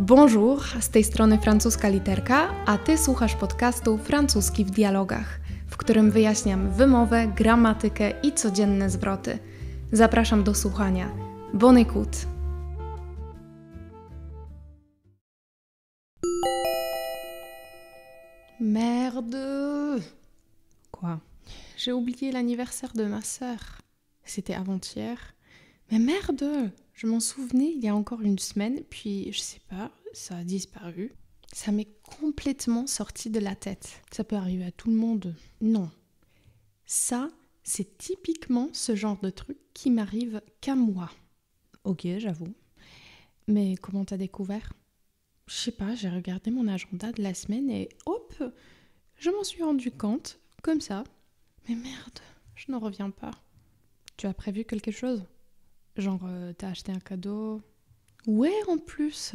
Bonjour, z tej strony francuska literka, a ty słuchasz podcastu Francuski w dialogach, w którym wyjaśniam wymowę, gramatykę i codzienne zwroty. Zapraszam do słuchania. Bon écoute! Merde! Quoi? J'ai oublié l'anniversaire de ma sœur. C'était avant-hier. Mais merde! Je m'en souvenais il y a encore une semaine, puis je sais pas, ça a disparu. Ça m'est complètement sorti de la tête. Ça peut arriver à tout le monde. Non. Ça, c'est typiquement ce genre de truc qui m'arrive qu'à moi. Ok, j'avoue. Mais comment t'as découvert Je sais pas, j'ai regardé mon agenda de la semaine et hop Je m'en suis rendu compte, comme ça. Mais merde, je n'en reviens pas. Tu as prévu quelque chose Genre, euh, t'as acheté un cadeau. Ouais, en plus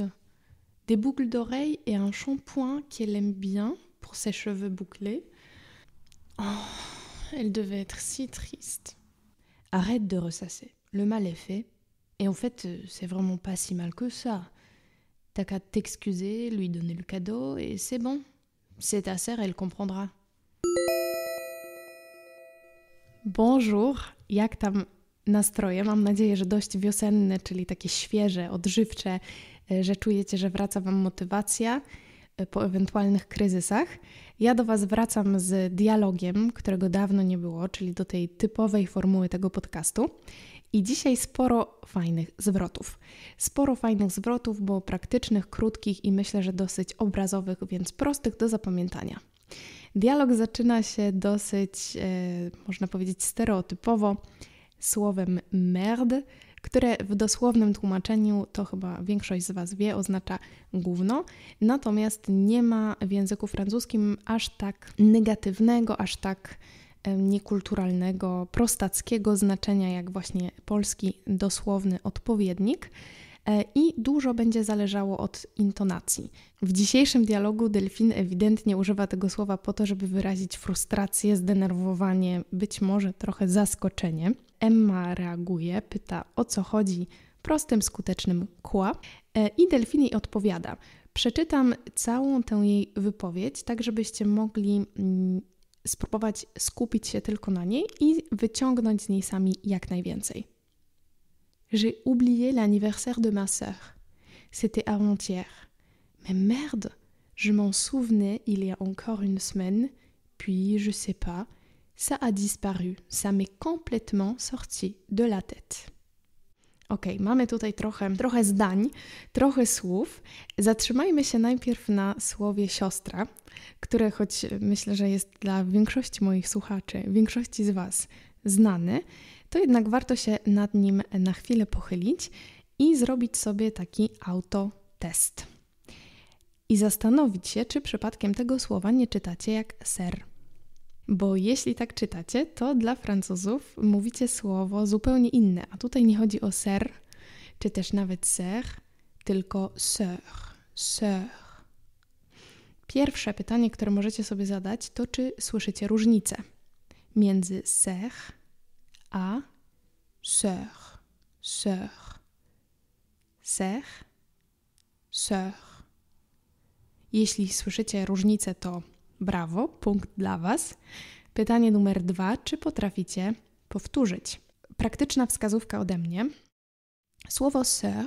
Des boucles d'oreilles et un shampoing qu'elle aime bien pour ses cheveux bouclés. Oh, elle devait être si triste. Arrête de ressasser. Le mal est fait. Et en fait, euh, c'est vraiment pas si mal que ça. T'as qu'à t'excuser, lui donner le cadeau et c'est bon. C'est ta sœur, elle comprendra. Bonjour, Yaktam nastroje, mam nadzieję, że dość wiosenne, czyli takie świeże, odżywcze, e, że czujecie, że wraca Wam motywacja e, po ewentualnych kryzysach. Ja do Was wracam z dialogiem, którego dawno nie było, czyli do tej typowej formuły tego podcastu. I dzisiaj sporo fajnych zwrotów. Sporo fajnych zwrotów, bo praktycznych, krótkich i myślę, że dosyć obrazowych, więc prostych do zapamiętania. Dialog zaczyna się dosyć, e, można powiedzieć, stereotypowo słowem merd, które w dosłownym tłumaczeniu to chyba większość z Was wie, oznacza gówno, natomiast nie ma w języku francuskim aż tak negatywnego, aż tak niekulturalnego, prostackiego znaczenia, jak właśnie polski dosłowny odpowiednik. E, I dużo będzie zależało od intonacji. W dzisiejszym dialogu delfin ewidentnie używa tego słowa po to, żeby wyrazić frustrację, zdenerwowanie, być może trochę zaskoczenie. Emma reaguje, pyta o co chodzi prostym, skutecznym kła e, i Delfini odpowiada. Przeczytam całą tę jej wypowiedź, tak żebyście mogli mm, spróbować skupić się tylko na niej i wyciągnąć z niej sami jak najwięcej. J'ai oublié l'anniversaire de ma sœur. C'était avant-hier. Mais merde, je m'en souvenais il y a encore une semaine, puis je sais pas, ça a disparu, ça m'est complètement sorti de la tête. Ok, mamy tutaj trochę, trochę zdań, trochę słów. Zatrzymajmy się najpierw na słowie siostra, które choć myślę, że jest dla większości moich słuchaczy, większości z Was znany, to jednak warto się nad nim na chwilę pochylić i zrobić sobie taki autotest. I zastanowić się, czy przypadkiem tego słowa nie czytacie jak ser bo jeśli tak czytacie, to dla Francuzów mówicie słowo zupełnie inne, a tutaj nie chodzi o ser, czy też nawet ser, tylko sœur, sœur. Pierwsze pytanie, które możecie sobie zadać, to czy słyszycie różnicę między ser a sœur, sœur, ser, sœur. Jeśli słyszycie różnicę, to Brawo, punkt dla Was. Pytanie numer dwa: czy potraficie powtórzyć? Praktyczna wskazówka ode mnie. Słowo ser,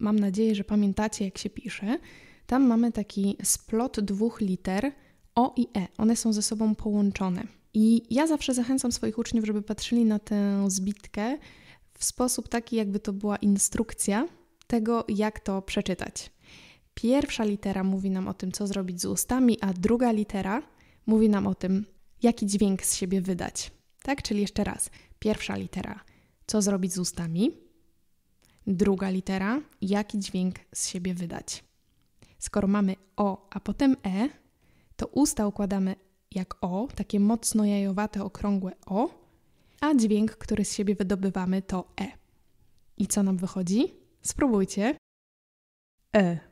mam nadzieję, że pamiętacie, jak się pisze. Tam mamy taki splot dwóch liter O i E. One są ze sobą połączone. I ja zawsze zachęcam swoich uczniów, żeby patrzyli na tę zbitkę w sposób taki, jakby to była instrukcja tego, jak to przeczytać. Pierwsza litera mówi nam o tym, co zrobić z ustami, a druga litera mówi nam o tym, jaki dźwięk z siebie wydać. Tak? Czyli jeszcze raz. Pierwsza litera, co zrobić z ustami. Druga litera, jaki dźwięk z siebie wydać. Skoro mamy o, a potem e, to usta układamy jak o, takie mocno jajowate, okrągłe o, a dźwięk, który z siebie wydobywamy, to e. I co nam wychodzi? Spróbujcie. E.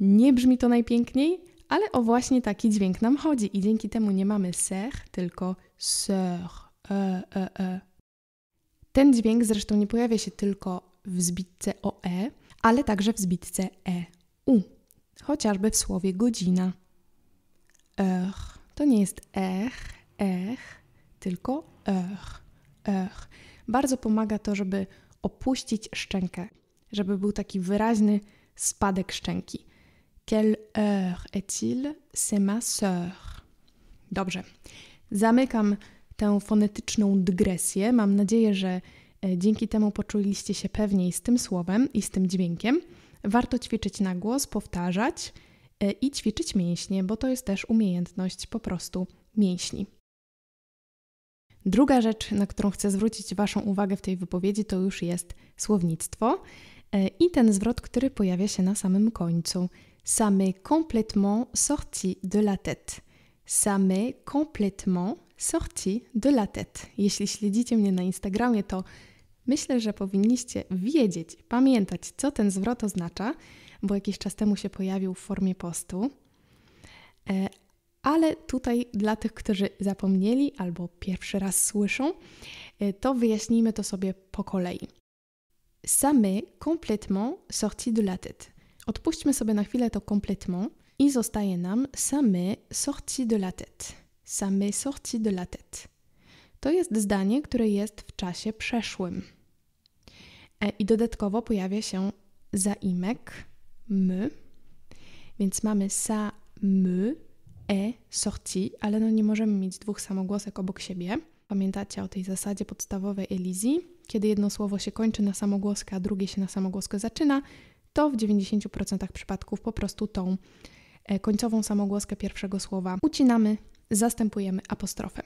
Nie brzmi to najpiękniej, ale o właśnie taki dźwięk nam chodzi i dzięki temu nie mamy ser, tylko sœur. E, e, e. Ten dźwięk zresztą nie pojawia się tylko w zbitce OE, ale także w zbitce EU, chociażby w słowie godzina. Ech to nie jest ech, ech, tylko ech, ech. Bardzo pomaga to, żeby opuścić szczękę żeby był taki wyraźny spadek szczęki. Quelle heure est-il? C'est ma sœur. Dobrze. Zamykam tę fonetyczną dygresję. Mam nadzieję, że e, dzięki temu poczuliście się pewniej z tym słowem i z tym dźwiękiem. Warto ćwiczyć na głos, powtarzać e, i ćwiczyć mięśnie, bo to jest też umiejętność po prostu mięśni. Druga rzecz, na którą chcę zwrócić Waszą uwagę w tej wypowiedzi, to już jest słownictwo. E, i ten zwrot, który pojawia się na samym końcu. Same complètement sorti de la tête. Same complètement sorti de la tête. Jeśli śledzicie mnie na Instagramie, to myślę, że powinniście wiedzieć, pamiętać, co ten zwrot oznacza, bo jakiś czas temu się pojawił w formie postu. E, ale tutaj dla tych, którzy zapomnieli albo pierwszy raz słyszą, e, to wyjaśnijmy to sobie po kolei ça m'est complètement sorti de la tête. Odpuśćmy sobie na chwilę to complètement i zostaje nam ça m'est sorti de la tête. Ça m'est sorti de la tête. To jest zdanie, które jest w czasie przeszłym. E, I dodatkowo pojawia się zaimek me, więc mamy ça me e sorti, ale no nie możemy mieć dwóch samogłosek obok siebie. Pamiętacie o tej zasadzie podstawowej Elizji? kiedy jedno słowo się kończy na samogłoskę, a drugie się na samogłoskę zaczyna, to w 90% przypadków po prostu tą e, końcową samogłoskę pierwszego słowa ucinamy, zastępujemy apostrofem.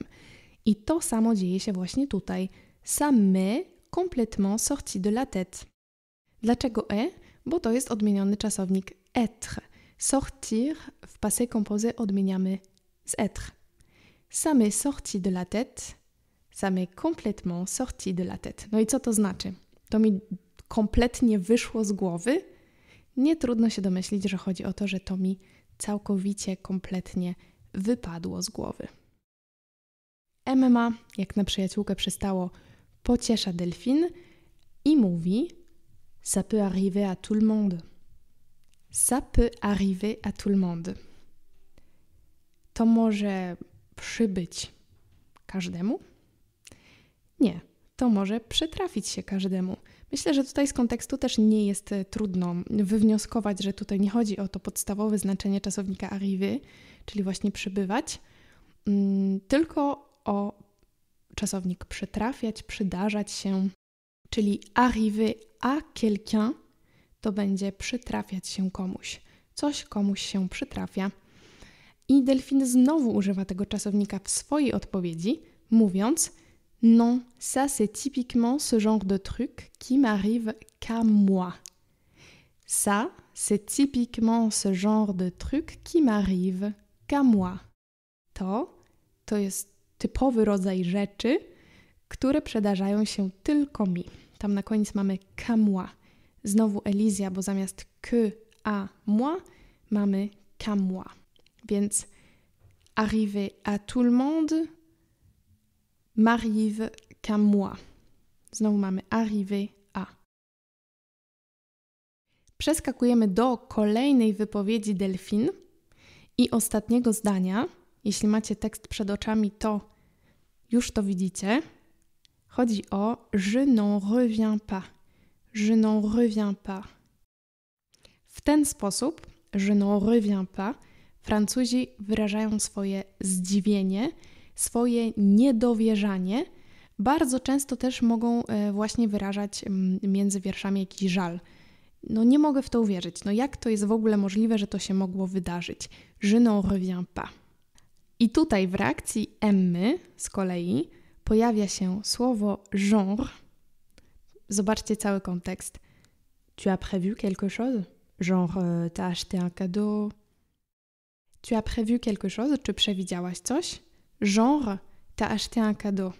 I to samo dzieje się właśnie tutaj. Samy, m'est complètement sorti de la tête. Dlaczego e? Bo to jest odmieniony czasownik être. Sortir w passé composé odmieniamy z être. Samy sorti de la tête Ça m'est complètement sorti de la tête. No i co to znaczy? To mi kompletnie wyszło z głowy. Nie trudno się domyślić, że chodzi o to, że to mi całkowicie, kompletnie wypadło z głowy. MMA, jak na przyjaciółkę przystało, pociesza delfin i mówi: Ça peut arriver à tout le monde. Ça peut arriver à tout le monde. To może przybyć każdemu. Nie, to może przytrafić się każdemu. Myślę, że tutaj z kontekstu też nie jest e, trudno wywnioskować, że tutaj nie chodzi o to podstawowe znaczenie czasownika arrivy, czyli właśnie przybywać, mm, tylko o czasownik przytrafiać, przydarzać się, czyli arriver à quelqu'un to będzie przytrafiać się komuś. Coś komuś się przytrafia. I delfin znowu używa tego czasownika w swojej odpowiedzi, mówiąc Non, ça c'est typiquement ce genre de truc qui m'arrive qu'à moi. Ça, c'est typiquement ce genre de truc qui m'arrive qu'à moi. To, to jest typowy rodzaj rzeczy, które przydarzają się tylko mi. Tam na koniec mamy qu'à moi. Znowu Elizja, bo zamiast que à moi mamy qu'à moi. Więc arriver à tout le monde, m'arrive qu'à moi. Znowu mamy arrivé à. Przeskakujemy do kolejnej wypowiedzi delfin i ostatniego zdania. Jeśli macie tekst przed oczami, to już to widzicie. Chodzi o je n'en reviens pas. Je n'en reviens pas. W ten sposób, je n'en reviens pas, Francuzi wyrażają swoje zdziwienie swoje niedowierzanie bardzo często też mogą e, właśnie wyrażać mm, między wierszami jakiś żal. No nie mogę w to uwierzyć. No jak to jest w ogóle możliwe, że to się mogło wydarzyć? Je n'en reviens pas. I tutaj w reakcji Emmy z kolei pojawia się słowo genre. Zobaczcie cały kontekst. Tu as prévu quelque chose? Genre, e, t'as acheté un cadeau? Tu as prévu quelque chose? Czy przewidziałaś coś? Genre, t'as acheté un cadeau.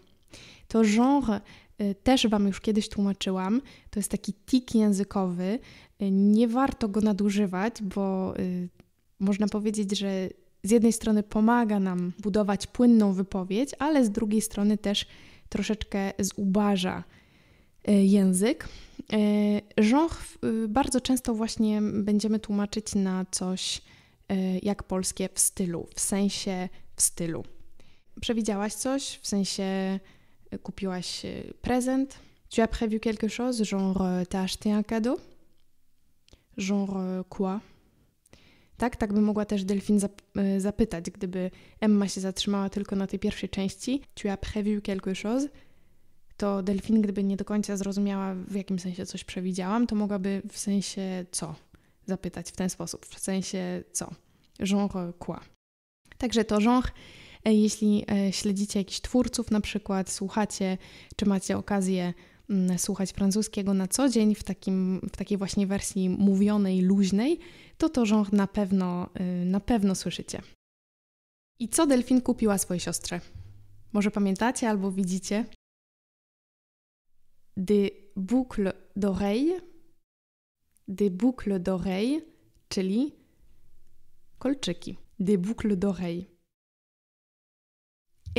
To genre y, też Wam już kiedyś tłumaczyłam. To jest taki tik językowy. Y, nie warto go nadużywać, bo y, można powiedzieć, że z jednej strony pomaga nam budować płynną wypowiedź, ale z drugiej strony też troszeczkę zubaża język. Genre bardzo często właśnie będziemy tłumaczyć na coś jak polskie w stylu, w sensie w stylu. Przewidziałaś coś? W sensie e, kupiłaś e, prezent? Tu as prévu quelque chose? Genre e, t'as acheté un cadeau? Genre quoi? Tak, tak by mogła też Delfin zap zapytać, gdyby Emma się zatrzymała tylko na tej pierwszej części. Tu as prévu quelque chose? To Delfin, gdyby nie do końca zrozumiała, w jakim sensie coś przewidziałam, to mogłaby w sensie co zapytać w ten sposób. W sensie co? Genre quoi? Także to genre E, jeśli e, śledzicie jakichś twórców, na przykład słuchacie, czy macie okazję mm, słuchać francuskiego na co dzień w, takim, w takiej właśnie wersji mówionej, luźnej, to to genre na pewno, y, na pewno słyszycie. I co delfin kupiła swojej siostrze? Może pamiętacie albo widzicie? Des boucles d'oreilles, des boucles d'oreilles, czyli kolczyki. Des boucles d'oreilles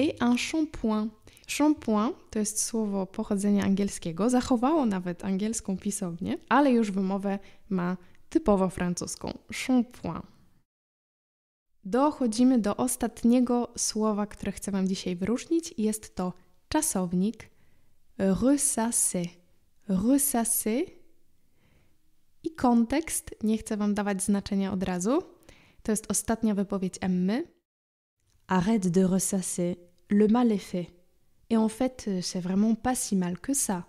i un shampoing. Shampoing to jest słowo pochodzenia angielskiego, zachowało nawet angielską pisownię, ale już wymowę ma typowo francuską shampoing. Dochodzimy do ostatniego słowa, które chcę Wam dzisiaj wyróżnić, jest to czasownik ressasser. Ressasser i kontekst, nie chcę Wam dawać znaczenia od razu. To jest ostatnia wypowiedź Emmy. Arrête de ressasser le mal est fait. Et en fait, euh, c'est vraiment pas si mal que ça.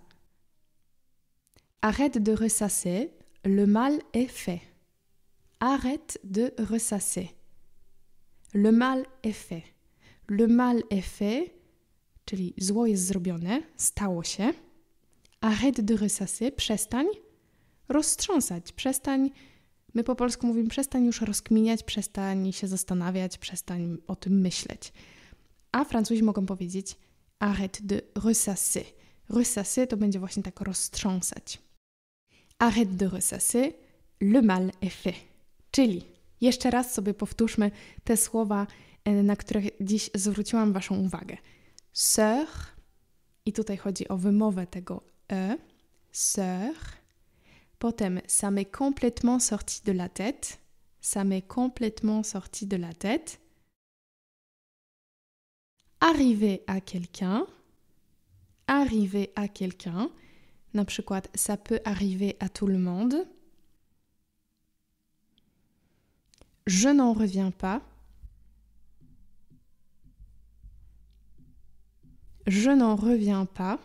Arrête de ressasser, le mal est fait. Arrête de ressasser. Le mal est fait. Le mal est fait, czyli zło jest zrobione, stało się. Arrête de ressasser, przestań roztrząsać, przestań. My po polsku mówimy przestań już rozkminiać, przestań się zastanawiać, przestań o tym myśleć a Francuzi mogą powiedzieć arrête de ressasser. Ressasser to będzie właśnie tak roztrząsać. Arrête de ressasser, le mal est fait. Czyli jeszcze raz sobie powtórzmy te słowa, e, na które dziś zwróciłam Waszą uwagę. Sœur, i tutaj chodzi o wymowę tego e, sœur. Potem ça m'est complètement sorti de la tête. Ça m'est complètement sorti de la tête. arriver à quelqu'un, arriver à quelqu'un, n'importe quoi, ça peut arriver à tout le monde. Je n'en reviens pas. Je n'en reviens pas.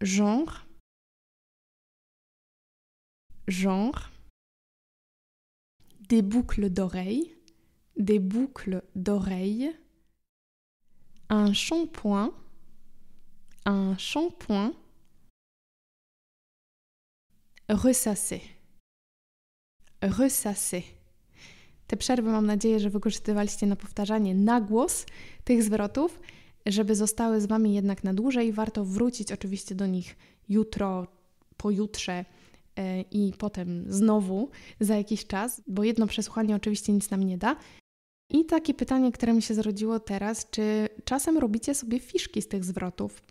Genre. Genre. Des boucles d'oreilles. Des boucles d'oreilles. un shampoing, un shampoing, ressasser, ressasser. Te przerwy mam nadzieję, że wykorzystywaliście na powtarzanie na głos tych zwrotów, żeby zostały z Wami jednak na dłużej. Warto wrócić oczywiście do nich jutro, pojutrze e, i potem znowu za jakiś czas, bo jedno przesłuchanie oczywiście nic nam nie da, i takie pytanie, które mi się zrodziło teraz, czy czasem robicie sobie fiszki z tych zwrotów,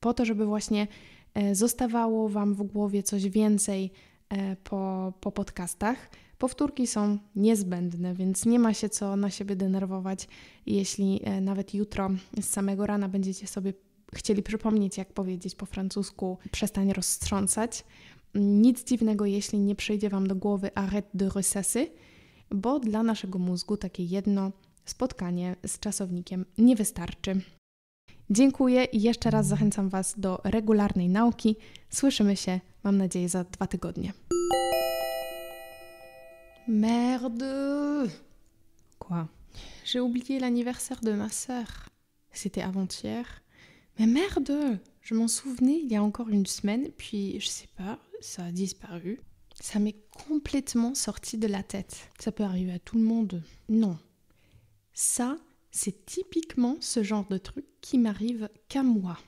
po to, żeby właśnie e, zostawało Wam w głowie coś więcej e, po, po podcastach? Powtórki są niezbędne, więc nie ma się co na siebie denerwować, jeśli e, nawet jutro z samego rana będziecie sobie chcieli przypomnieć, jak powiedzieć po francusku, przestań rozstrząsać. Nic dziwnego, jeśli nie przyjdzie Wam do głowy arrêt de recessy, bo dla naszego mózgu takie jedno spotkanie z czasownikiem nie wystarczy. Dziękuję i jeszcze raz zachęcam Was do regularnej nauki. Słyszymy się, mam nadzieję, za dwa tygodnie. Merde! Quoi? J'ai oublié l'anniversaire de ma sœur. C'était avant-hier. Mais merde! Je m'en souvenais il y a encore une semaine, puis je sais pas, ça a disparu. ça m'est complètement sorti de la tête. Ça peut arriver à tout le monde. Non. Ça, c'est typiquement ce genre de truc qui m'arrive qu'à moi.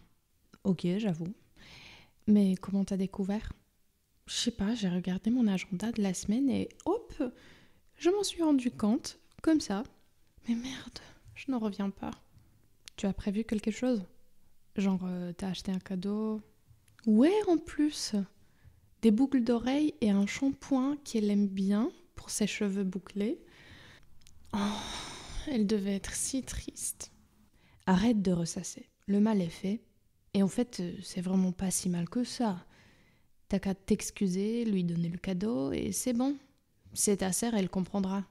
Ok, j'avoue. Mais comment t'as découvert Je sais pas, j'ai regardé mon agenda de la semaine et hop Je m'en suis rendu compte, comme ça. Mais merde, je n'en reviens pas. Tu as prévu quelque chose Genre, euh, t'as acheté un cadeau Ouais, en plus des boucles d'oreilles et un shampoing qu'elle aime bien pour ses cheveux bouclés. Oh, elle devait être si triste. Arrête de ressasser. Le mal est fait. Et en fait, euh, c'est vraiment pas si mal que ça. T'as qu'à t'excuser, lui donner le cadeau et c'est bon. C'est ta sœur, elle comprendra.